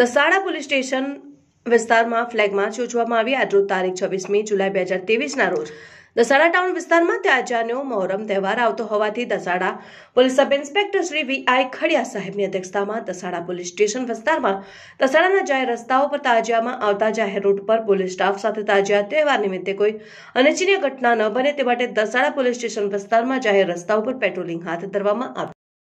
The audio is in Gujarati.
દસાડા પોલીસ સ્ટેશન વિસ્તારમાં ફ્લેગ માર્ચ યોજવામાં આવી આજરોજ તારીખ છવ્વીસમી જુલાઈ બે હજાર ના રોજ દસાડા ટાઉન વિસ્તારમાં ત્યાજાનો મોહરમ તહેવાર આવતો હોવાથી Dasada police sub inspector Shri V I Khadiya સાહેબની અધ્યક્ષતામાં દસાડા પોલીસ સ્ટેશન વિસ્તારમાં દસાડાના જાહેર રસ્તાઓ પર તાજિયામાં આવતા જાહેર રોડ પર પોલીસ સ્ટાફ સાથે તાજિયા તહેવાર નિમિત્તે કોઈ અનિચ્છનીય ઘટના ન બને તે માટે દસાડા પોલીસ સ્ટેશન વિસ્તારમાં જાહેર રસ્તાઓ પર પેટ્રોલિંગ હાથ ધરવામાં આવી